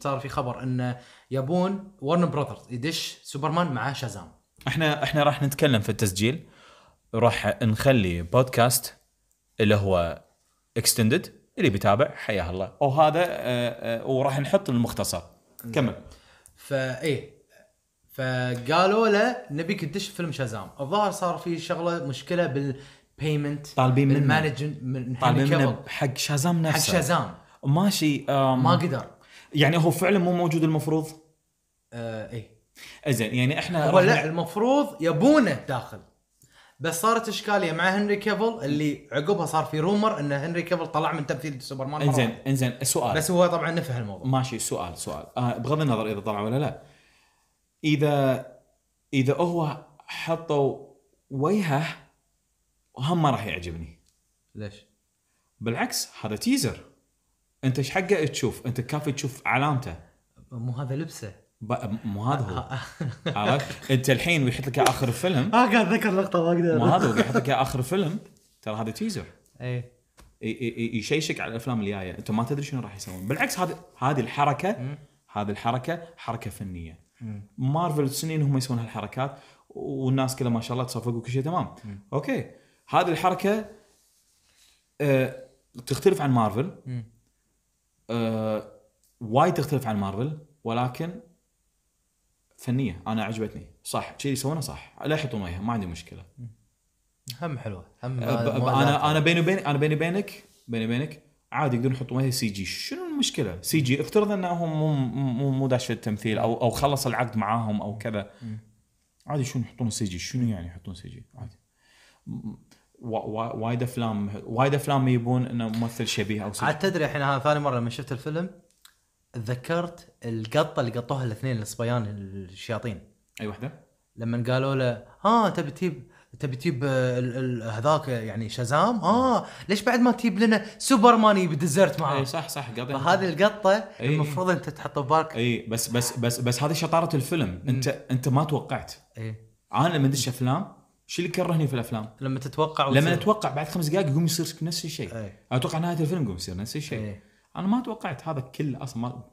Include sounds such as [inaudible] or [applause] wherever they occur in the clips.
صار في خبر ان يبون ورن براذرز يدش سوبرمان مع شازام احنا احنا راح نتكلم في التسجيل راح نخلي بودكاست اللي هو اكستندد اللي بيتابع حياه الله وهذا آه آه وراح نحط المختصر كمل فايه فقالوا له نبيك تدش فيلم شازام الظاهر صار في شغله مشكله بالبيمنت طالبين من المانجمنت من طالبين منه حق شازام نفسه حق شازام ماشي ما قدر يعني هو فعلا مو موجود المفروض؟ آه ايه زين يعني احنا هو لا المفروض يبونه داخل بس صارت اشكاليه مع هنري كيفل اللي عقبها صار في رومر ان هنري كيفل طلع من تمثيل سوبرمان انزين انزين السؤال بس هو طبعا نفه الموضوع ماشي سؤال سؤال آه بغض النظر اذا طلع ولا لا اذا اذا هو حطوا وجهه هم ما راح يعجبني ليش؟ بالعكس هذا تيزر انت ايش حقه تشوف انت كافي تشوف علامته مو هذا لبسه مو هذا هو [laughs] عرفت انت الحين ويحط لك اخر فيلم [laughs] اه قاعد اتذكر لقطه ما اقدر مو هذا ويحط لك اخر فيلم ترى هذا تيزر اي يشيشك على الافلام الجايه انت ما تدري شنو راح يسوون بالعكس هذه هذه الحركه هذه الحركه حركه فنيه مارفل سنين هم يسوون هالحركات والناس كلها ما شاء الله تصفق وكل شيء تمام اوكي هذه الحركه آه، تختلف عن مارفل آه، وايد تختلف عن مارفل ولكن فنيه انا عجبتني صح شيء يسوونه صح لا يحطون وجهه ما عندي مشكله هم حلوه هم انا انا بيني وبين انا بيني وبينك بيني وبينك عادي يقدرون يحطون وجهه سي جي شنو المشكله سي جي افترض انهم مو مو مو داش في التمثيل او او خلص العقد معاهم او كذا عادي شنو يحطون سي جي شنو يعني يحطون سي جي عادي وايد افلام وايد افلام يبون انه ممثل شبيه او عاد تدري الحين هذا ثاني مره لما شفت الفيلم تذكرت القطه اللي قطوها الاثنين الصبيان الشياطين اي وحده؟ لما قالوا له اه تبي تجيب تبي تجيب آه، هذاك يعني شازام اه ليش بعد ما تجيب لنا سوبرمان يبي ديزرت معاه اي صح صح هذه القطه أي المفروض انت تحط ببالك اي بس بس بس بس هذه شطاره الفيلم انت انت ما توقعت اي انا لما ادش افلام شو اللي كرهني في الافلام؟ لما تتوقع لما اتوقع بعد خمس دقائق يقوم يصير نفس الشيء أيه. اتوقع نهايه الفيلم يقوم يصير نفس الشيء أيه. انا ما توقعت هذا كل اصلا ما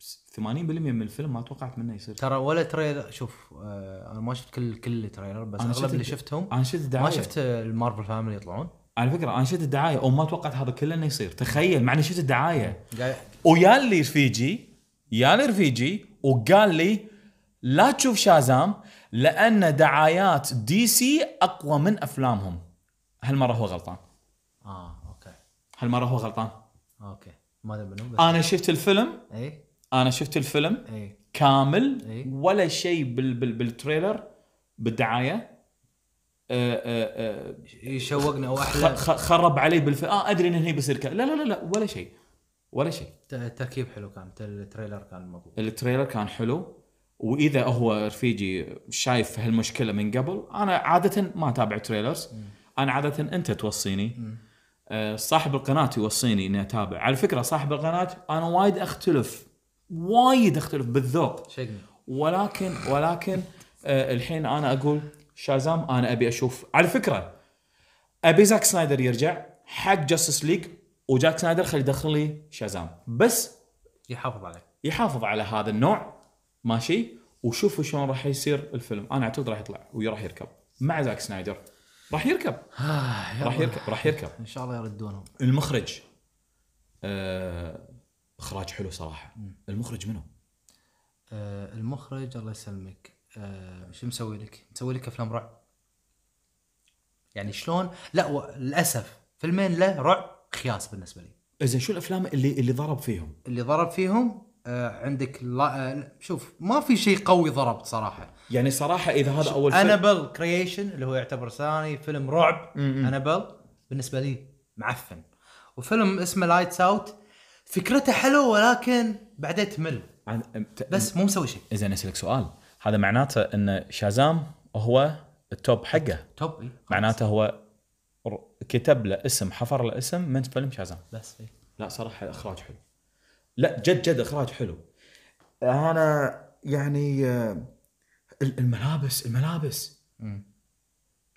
80% من الفيلم ما توقعت منه يصير ترى ولا تريلر شوف آه، انا ما شفت كل كل التريلر بس اغلب اللي شفتهم انا شفت الدعايه ما شفت المارفل فاميلي يطلعون على فكره انا شفت الدعايه وما توقعت هذا كله انه يصير تخيل مع اني شفت الدعايه ويا اللي رفيجي يا رفيجي وقال لي لا تشوف شازام لان دعايات دي سي اقوى من افلامهم هالمره هو غلطان اه اوكي هالمره هو غلطان اوكي ما منو انا شفت الفيلم اي انا شفت الفيلم اي كامل أي؟ ولا شيء بال بال بالتريلر بالدعايه آه، آه، آه، يشوقنا واحلى خرب علي بالف اه ادري انه هني بيصير لا لا لا لا ولا شيء ولا شيء التركيب حلو كان التريلر كان مضبوط التريلر كان حلو واذا هو رفيجي شايف هالمشكله من قبل انا عاده ما اتابع تريلرز انا عاده انت توصيني آه، صاحب القناه يوصيني اني اتابع على فكره صاحب القناه انا وايد اختلف وايد اختلف بالذوق ولكن ولكن آه، الحين انا اقول شازام انا ابي اشوف على فكره ابي زاك سنايدر يرجع حق جاستس ليج وجاك سنايدر خلي يدخل لي شازام بس يحافظ عليه يحافظ على هذا النوع ماشي وشوفوا شلون راح يصير الفيلم انا اعتقد راح يطلع وراح يركب مع زاك سنايدر راح يركب آه، راح يركب راح يركب ان شاء الله يردونهم المخرج آه، اخراج حلو صراحه المخرج منو؟ آه، المخرج الله يسلمك شو مسوي لك؟ مسوي لك افلام رعب يعني شلون؟ لا للاسف فيلمين له رعب خياس بالنسبه لي زين شو الافلام اللي اللي ضرب فيهم؟ اللي ضرب فيهم آه، عندك لا آه، شوف ما في شيء قوي ضربت صراحه يعني صراحه اذا هذا اول فيلم انابل كرييشن اللي هو يعتبر ثاني فيلم رعب انابل بالنسبه لي معفن وفيلم اسمه لايتس اوت فكرته حلوه ولكن بعدين تمل بس مو مسوي شيء زين اسالك سؤال هذا معناته ان شازام هو التوب حقه توب إيه، معناته هو كتب له اسم حفر له اسم من فيلم شازام بس إيه. لا صراحه الاخراج حلو لا جد جد اخراج حلو انا يعني آه، الملابس الملابس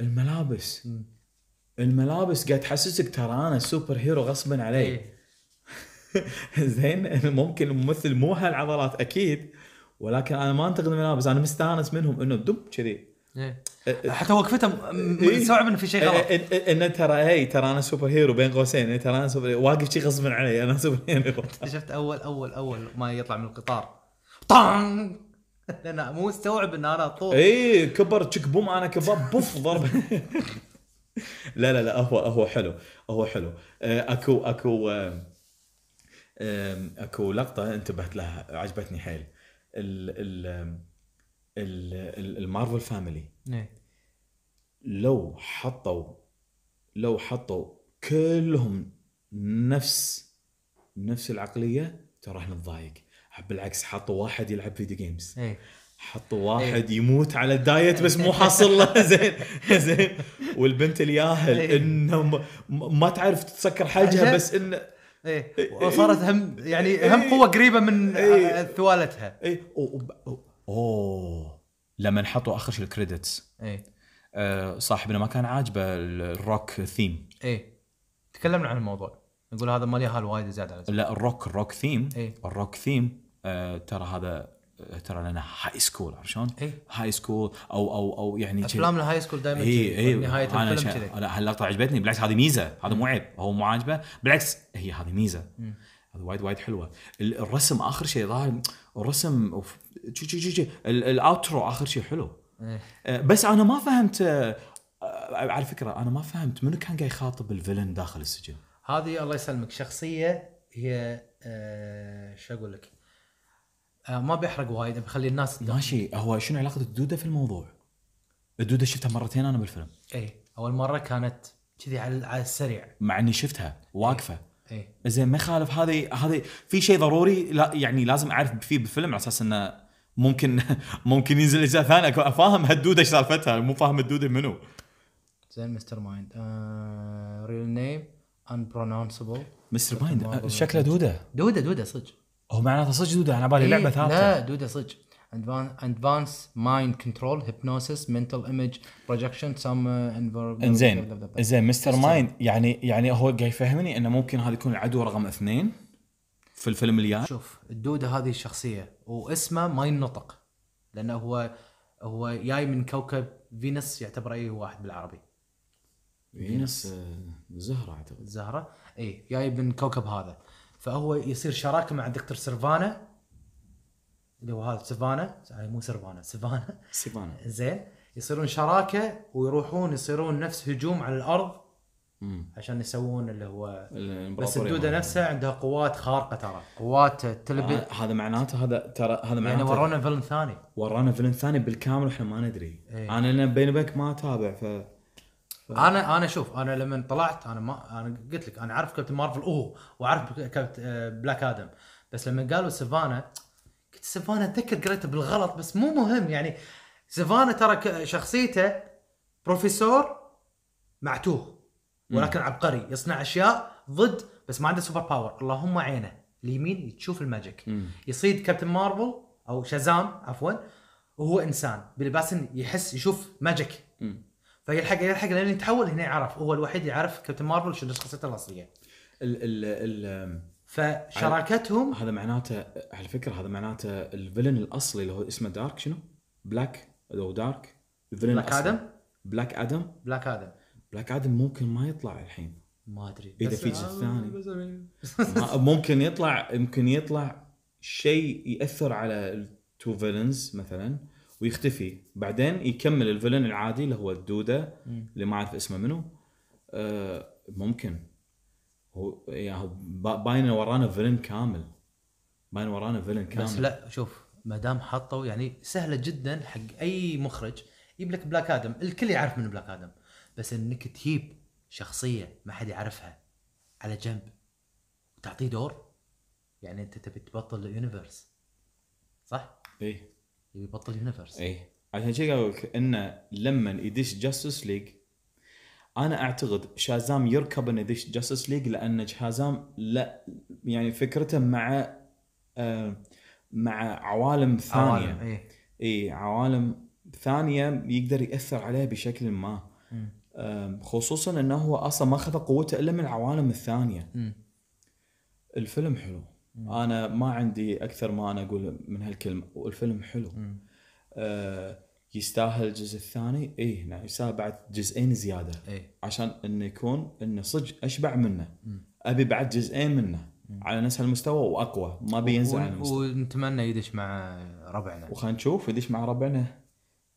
الملابس الملابس قاعد تحسسك ترى انا سوبر هيرو غصبا علي إيه. [laughs] زين ممكن الممثل مو هالعضلات اكيد ولكن انا ما انتقد الملابس انا مستانس منهم انه دب كذي إيه. إيه. حتى وقفتها إيه. مستوعب انه في شيء غلط إيه، انه ترى هي ترى انا سوبر هيرو بين قوسين ترى انا سوبر هيرو واقف شي غصب علي انا سوبر هيرو اكتشفت اول اول اول ما يطلع من القطار طان لان مو مستوعب ان انا طول اي كبر تشك بوم انا كباب بوف ضرب لا لا لا هو هو حلو هو حلو آه، اكو اكو آه، اكو لقطه انتبهت لها عجبتني حيل ال ال المارفل فاميلي إيه. لو حطوا لو حطوا كلهم نفس نفس العقليه ترى راح نتضايق بالعكس حطوا واحد يلعب فيديو إيه. جيمز حطوا إيه. واحد يموت على الدايت بس مو حاصل له [laughs] زين زين والبنت الياهل انه ما تعرف تسكر حاجها بس انه ايه وصارت هم يعني هم قوه قريبه من ثوالتها ايه اوه لما حطوا اخر شيء الكريدتس اي آه صاحبنا ما كان عاجبه الروك ثيم اي تكلمنا عن الموضوع نقول هذا ما يهال وايد زياده على لا الروك الروك ثيم اي الروك ثيم آه ترى هذا آه، ترى لنا هاي سكول عرفت شلون؟ إيه؟ هاي سكول او او او يعني افلام الهاي سكول دائما اي اي نهايه الفيلم انا هاللقطه عجبتني بالعكس هذه ميزه هذا مو عيب هو مو عاجبه بالعكس هي هذه ميزه هذا وايد وايد حلوه الرسم اخر شيء ظاهر الرسم شو شو شو الاوترو اخر شيء حلو إيه. أه، بس انا ما فهمت أه، على فكره انا ما فهمت منو كان قاعد يخاطب الفيلن داخل السجن هذه الله يسلمك شخصيه هي أه، شو اقول لك ما بيحرق وايد بخلي الناس ماشي هو شنو علاقه الدوده في الموضوع الدوده شفتها مرتين انا بالفيلم اي اول مره كانت كذي على السريع مع اني شفتها واقفه أي. ايه زين ما يخالف هذه هذه في شيء ضروري لا يعني لازم اعرف فيه بالفيلم على اساس انه ممكن [laughs] ممكن ينزل اجزاء ثانيه فاهم هالدوده ايش سالفتها مو فاهم الدوده منو زين مستر مايند ريل نيم برونونسبل مستر مايند شكله دوده دوده دوده صدق هو معناته صدق دوده انا بالي لعبه ثابته لا دوده صدق ادفانس مايند كنترول هيبنوسيس منتل ايمج بروجكشن سم انزين انزين مستر مايند يعني يعني هو قاعد يفهمني انه ممكن هذا يكون العدو رقم اثنين في الفيلم اللي جاي؟ شوف الدوده هذه الشخصيه واسمه ما ينطق لانه هو هو جاي من كوكب فينس يعتبر اي واحد بالعربي فينس آه، زهره اعتقد زهره اي جاي من كوكب هذا فهو يصير شراكه مع دكتور سيرفانا اللي هو هذا سيفانا آه، مو سيرفانا سيفانا سيفانا [laughs] زين يصيرون شراكه ويروحون يصيرون نفس هجوم على الارض عشان يسوون اللي هو بس الدوده نفسها عندها قوات خارقه ترى قوات تلبي آه هذا معناته هذا ترى هذا يعني معناته يعني ورانا فيلم ثاني ورانا فيلم ثاني بالكامل واحنا ما ندري ايه. انا بيني وبينك ما اتابع ف... ف انا انا شوف انا لما طلعت انا ما انا قلت لك انا اعرف كابتن مارفل اوه واعرف كابتن آه، بلاك ادم بس لما قالوا سيفانا قلت سيفانا اتذكر قريته بالغلط بس مو مهم يعني سيفانا ترى شخصيته بروفيسور معتوه ولكن عبقري يصنع اشياء ضد بس ما عنده سوبر باور اللهم عينه اليمين تشوف الماجيك يصيد كابتن مارفل او شازام عفوا وهو انسان بلباس يحس يشوف ماجيك فيلحق يلحق لين يتحول هنا يعرف هو الوحيد يعرف كابتن مارفل شو شخصيته الاصليه ال ال فشراكتهم هذا معناته على فكره هذا معناته الفيلن الاصلي اللي هو اسمه دارك شنو؟ بلاك او دارك الفيلن بلاك ادم بلاك ادم بلاك ادم بلاك ادم ممكن ما يطلع الحين ما ادري اذا في آه، جزء ثاني يعني [laughs] ممكن يطلع ممكن يطلع شيء ياثر على التو فيلنز مثلا ويختفي بعدين يكمل الفيلن العادي اللي هو الدوده اللي ما اعرف اسمه منو آه ممكن هو يعني باين ورانا فيلن كامل باين ورانا فيلن كامل بس لا شوف ما دام حطوا يعني سهله جدا حق اي مخرج يجيب لك بلاك ادم الكل يعرف من بلاك ادم بس انك تجيب شخصيه ما حد يعرفها على جنب وتعطيه دور يعني انت تبي تبطل اليونيفرس صح؟ ايه يبي يبطل اليونيفرس ايه عشان كذا اقول لك انه لما يدش جاستس ليج انا اعتقد شازام يركب انه يدش جاستس ليج لان شازام لا يعني فكرته مع آه مع عوالم ثانيه عوالم إيه. اي عوالم ثانيه يقدر ياثر عليها بشكل ما م. خصوصا انه هو اصلا ما اخذ قوته الا من العوالم الثانيه م. الفيلم حلو م. انا ما عندي اكثر ما انا اقول من هالكلمه والفيلم حلو آه يستاهل الجزء الثاني اي هنا يستاهل بعد جزئين زياده إيه؟ عشان انه يكون انه صدق اشبع منه م. ابي بعد جزئين منه على نفس المستوى واقوى ما بينزل على المستوى ونتمنى يدش مع ربعنا وخلينا نشوف يدش مع ربعنا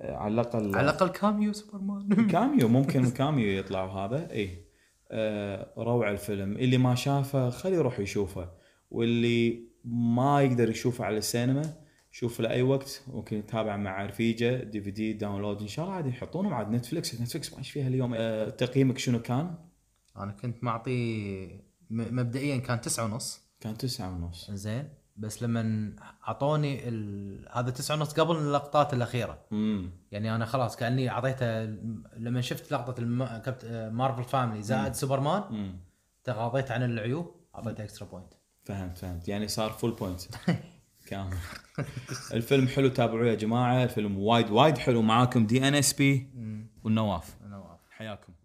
آه، على الاقل على الاقل كاميو سوبرمان [laughs] كاميو ممكن كاميو يطلع وهذا اي آه روعه الفيلم اللي ما شافه خليه يروح يشوفه واللي ما يقدر يشوفه على السينما شوف لاي وقت ممكن يتابع مع رفيجه دي في دي داونلود ان شاء الله عاد يحطونه عاد نتفلكس نتفلكس ما ايش فيها اليوم آه تقييمك شنو كان؟ انا كنت معطي مبدئيا كان تسعة ونص كان تسعة ونص زين بس لما اعطوني ال... هذا تسعة ونص قبل اللقطات الاخيره مم. يعني انا خلاص كاني اعطيته لما شفت لقطه الم... كبت... مارفل فاميلي زائد سوبرمان تغاضيت عن العيوب اعطيته اكسترا بوينت فهمت فهمت يعني صار فول بوينت [laughs] كامل الفيلم حلو تابعوه يا جماعه الفيلم وايد وايد حلو معاكم دي ان اس بي والنواف حياكم